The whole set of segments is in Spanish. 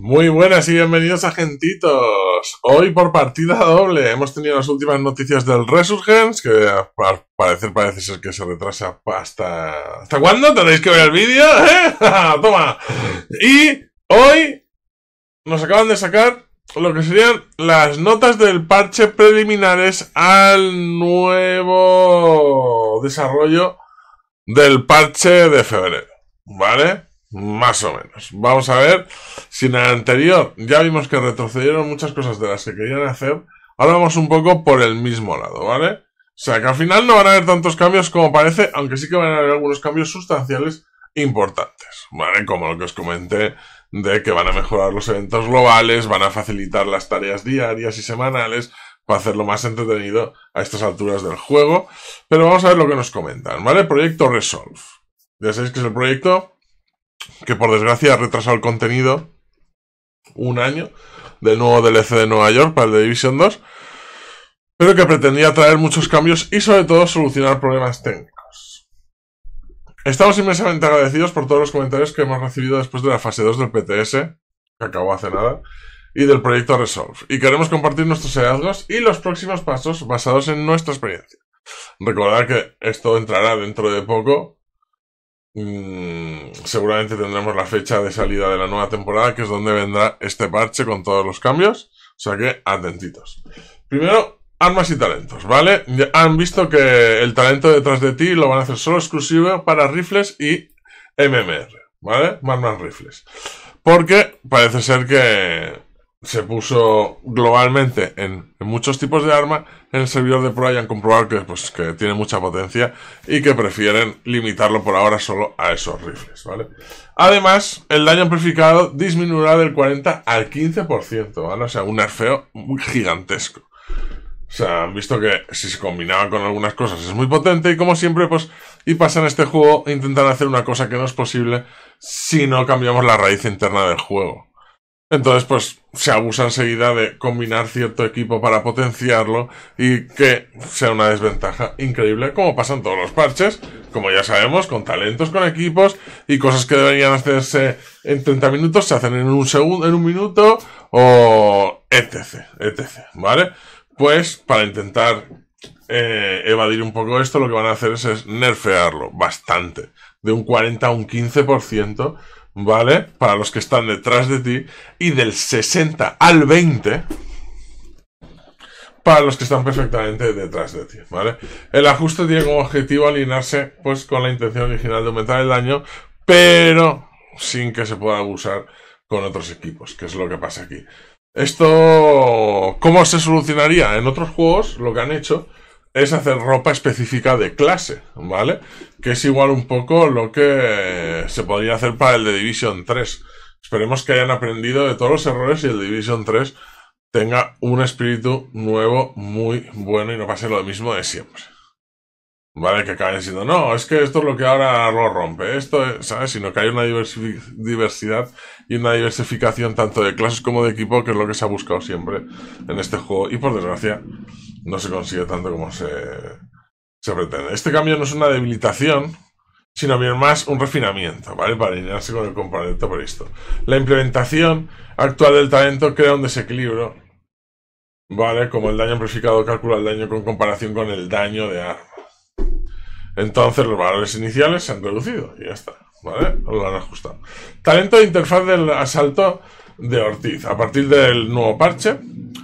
Muy buenas y bienvenidos agentitos! Hoy por partida doble hemos tenido las últimas noticias del Resurgence, que al parecer parece ser que se retrasa hasta... ¿Hasta cuándo? ¿Tenéis que ver el vídeo? ¿Eh? ¡Toma! Y hoy nos acaban de sacar lo que serían las notas del parche preliminares al nuevo desarrollo del parche de febrero, ¿vale? Más o menos. Vamos a ver si en el anterior ya vimos que retrocedieron muchas cosas de las que querían hacer. Ahora vamos un poco por el mismo lado, ¿vale? O sea que al final no van a haber tantos cambios como parece, aunque sí que van a haber algunos cambios sustanciales importantes, ¿vale? Como lo que os comenté de que van a mejorar los eventos globales, van a facilitar las tareas diarias y semanales para hacerlo más entretenido a estas alturas del juego. Pero vamos a ver lo que nos comentan, ¿vale? Proyecto Resolve. Ya sabéis que es el proyecto que por desgracia ha retrasado el contenido un año del nuevo DLC de Nueva York para el de Division 2, pero que pretendía traer muchos cambios y sobre todo solucionar problemas técnicos. Estamos inmensamente agradecidos por todos los comentarios que hemos recibido después de la fase 2 del PTS, que acabó hace nada, y del proyecto Resolve, y queremos compartir nuestros hallazgos y los próximos pasos basados en nuestra experiencia. Recordar que esto entrará dentro de poco Mm, seguramente tendremos la fecha de salida de la nueva temporada, que es donde vendrá este parche con todos los cambios. O sea que atentitos. Primero, armas y talentos, ¿vale? han visto que el talento detrás de ti lo van a hacer solo exclusivo para rifles y MMR, ¿vale? Más más rifles. Porque parece ser que se puso globalmente en, muchos tipos de arma, en el servidor de Pro han comprobado que, pues, que tiene mucha potencia y que prefieren limitarlo por ahora solo a esos rifles, ¿vale? Además, el daño amplificado disminuirá del 40 al 15%, ¿vale? O sea, un nerfeo gigantesco. O sea, han visto que si se combinaba con algunas cosas es muy potente y como siempre, pues, y pasa en este juego, intentan hacer una cosa que no es posible si no cambiamos la raíz interna del juego. Entonces, pues se abusa enseguida de combinar cierto equipo para potenciarlo y que sea una desventaja increíble, como pasan todos los parches, como ya sabemos, con talentos, con equipos y cosas que deberían hacerse en 30 minutos se hacen en un segundo, en un minuto o etc, etc, ¿vale? Pues para intentar eh, evadir un poco esto, lo que van a hacer es, es nerfearlo bastante, de un 40 a un 15% ¿vale? Para los que están detrás de ti, y del 60 al 20 para los que están perfectamente detrás de ti, ¿vale? El ajuste tiene como objetivo alinearse pues con la intención original de aumentar el daño, pero sin que se pueda abusar con otros equipos, que es lo que pasa aquí. Esto, ¿cómo se solucionaría? En otros juegos lo que han hecho es hacer ropa específica de clase, ¿vale? Que es igual un poco lo que se podría hacer para el de Division 3. Esperemos que hayan aprendido de todos los errores y el Division 3 tenga un espíritu nuevo muy bueno y no pase lo mismo de siempre. ¿Vale? Que acaben diciendo, no, es que esto es lo que ahora lo rompe, esto es, ¿sabes? Sino que hay una diversidad y una diversificación tanto de clases como de equipo, que es lo que se ha buscado siempre en este juego. Y por desgracia, no se consigue tanto como se, se pretende. Este cambio no es una debilitación, sino bien más un refinamiento, ¿vale? Para alinearse con el componente esto La implementación actual del talento crea un desequilibrio, ¿vale? Como el daño amplificado calcula el daño con comparación con el daño de arma. Entonces los valores iniciales se han reducido y ya está, ¿vale? Lo han ajustado. Talento de interfaz del asalto de Ortiz. A partir del nuevo parche,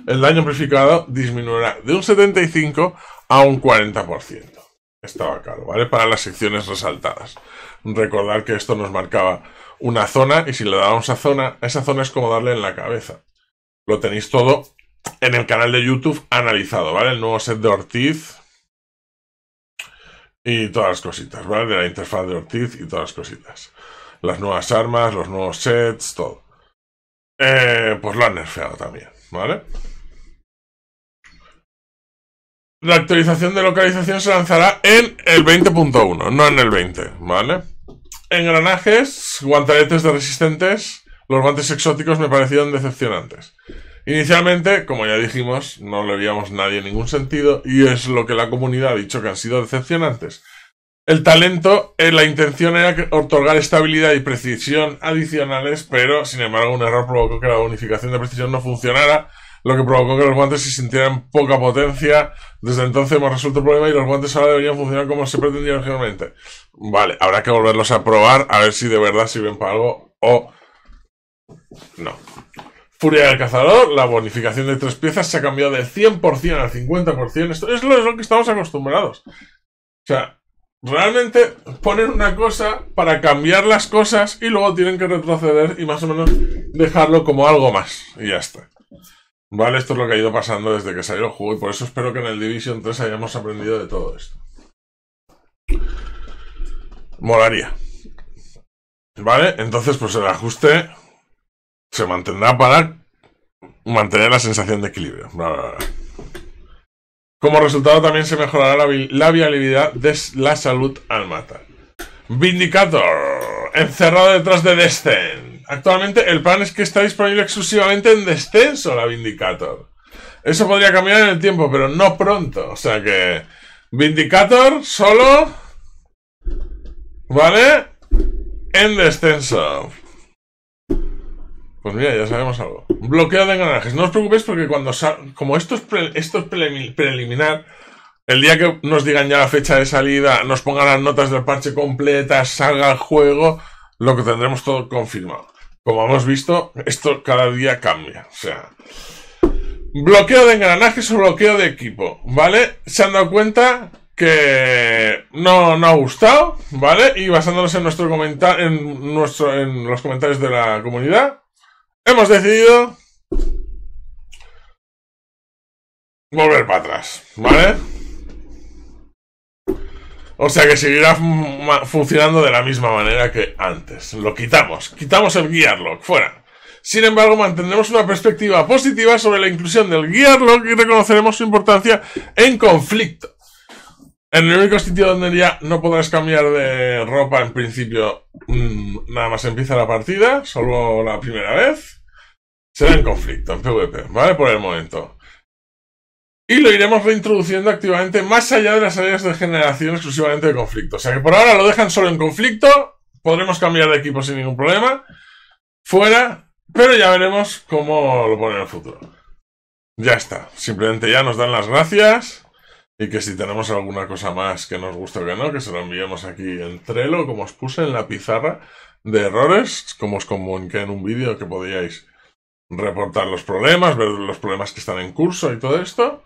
el daño amplificado disminuirá de un 75 a un 40%. Estaba claro, ¿vale? Para las secciones resaltadas. Recordar que esto nos marcaba una zona y si le dábamos a zona, esa zona es como darle en la cabeza. Lo tenéis todo en el canal de YouTube analizado, ¿vale? El nuevo set de Ortiz y todas las cositas, ¿vale? De la interfaz de Ortiz y todas las cositas. Las nuevas armas, los nuevos sets, todo. Eh, pues lo han nerfeado también, ¿vale? La actualización de localización se lanzará en el 20.1, no en el 20, ¿vale? Engranajes, guantaretes de resistentes, los guantes exóticos me parecieron decepcionantes. Inicialmente, como ya dijimos, no le veíamos nadie en ningún sentido y es lo que la comunidad ha dicho que han sido decepcionantes. El talento, eh, la intención era otorgar estabilidad y precisión adicionales, pero sin embargo un error provocó que la unificación de precisión no funcionara lo que provocó que los guantes se sintieran poca potencia. Desde entonces hemos resuelto el problema y los guantes ahora deberían funcionar como se pretendía originalmente. Vale, habrá que volverlos a probar a ver si de verdad sirven para algo o no. Furia del cazador, la bonificación de tres piezas se ha cambiado del 100% al 50%. Esto es lo, es lo que estamos acostumbrados. O sea, realmente ponen una cosa para cambiar las cosas y luego tienen que retroceder y más o menos dejarlo como algo más. Y ya está. Vale, esto es lo que ha ido pasando desde que salió el juego y por eso espero que en el Division 3 hayamos aprendido de todo esto. moraría Vale, entonces pues el ajuste se mantendrá para mantener la sensación de equilibrio. Como resultado también se mejorará la, viabilidad de la salud al matar. Vindicator, encerrado detrás de Descent actualmente el plan es que está disponible exclusivamente en descenso la Vindicator. Eso podría cambiar en el tiempo, pero no pronto. O sea que Vindicator solo, ¿vale? En descenso. Pues mira, ya sabemos algo. Bloqueo de engranajes. No os preocupéis porque cuando como esto es, preliminar, el día que nos digan ya la fecha de salida, nos pongan las notas del parche Completa, salga el juego, lo que tendremos todo confirmado. Como hemos visto, esto cada día cambia. O sea, bloqueo de engranajes o bloqueo de equipo, ¿vale? Se han dado cuenta que no, no ha gustado, ¿vale? Y basándonos en nuestro comentario, en nuestro, en los comentarios de la comunidad, hemos decidido volver para atrás, ¿vale? O sea que seguirá funcionando de la misma manera que antes. Lo quitamos. Quitamos el Gearlock. Fuera. Sin embargo, mantendremos una perspectiva positiva sobre la inclusión del Gearlock y reconoceremos su importancia en conflicto. En el único sitio donde ya no podrás cambiar de ropa en principio, mm, nada más empieza la partida, solo la primera vez, será en conflicto, en PvP, ¿vale? Por el momento y lo iremos reintroduciendo activamente más allá de las áreas de generación exclusivamente de conflicto. O sea que por ahora lo dejan solo en conflicto, podremos cambiar de equipo sin ningún problema, fuera, pero ya veremos cómo lo ponen en el futuro. Ya está, simplemente ya nos dan las gracias y que si tenemos alguna cosa más que nos guste o que no, que se lo enviemos aquí en Trello, como os puse en la pizarra de errores, como os comuniqué en un vídeo que podíais reportar los problemas, ver los problemas que están en curso y todo esto.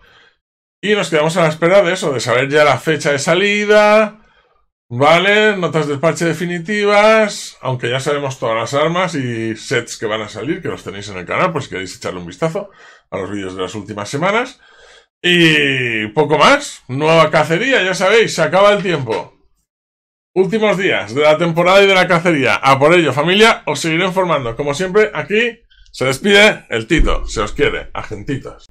Y nos quedamos a la espera de eso, de saber ya la fecha de salida, ¿vale? Notas de parche definitivas, aunque ya sabemos todas las armas y sets que van a salir, que los tenéis en el canal, pues si queréis echarle un vistazo a los vídeos de las últimas semanas. Y poco más, nueva cacería, ya sabéis, se acaba el tiempo. Últimos días de la temporada y de la cacería. A por ello, familia, os seguiré informando, como siempre, aquí se despide el Tito, se os quiere, agentitos.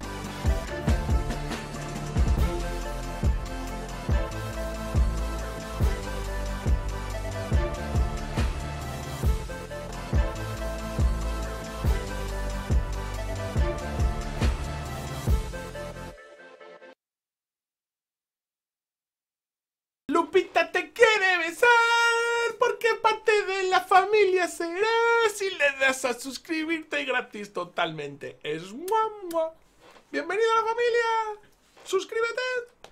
Lupita te quiere besar porque parte de la familia será si le das a suscribirte gratis totalmente. Es guau Bienvenido a la familia. Suscríbete.